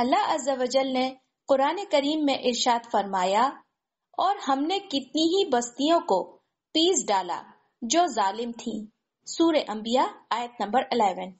अल्लाह अजल ने कुरान करीम में इर्शाद फरमाया और हमने कितनी ही बस्तियों को पीस डाला जो जालिम थी सूर्य अंबिया आयत नंबर अलेवन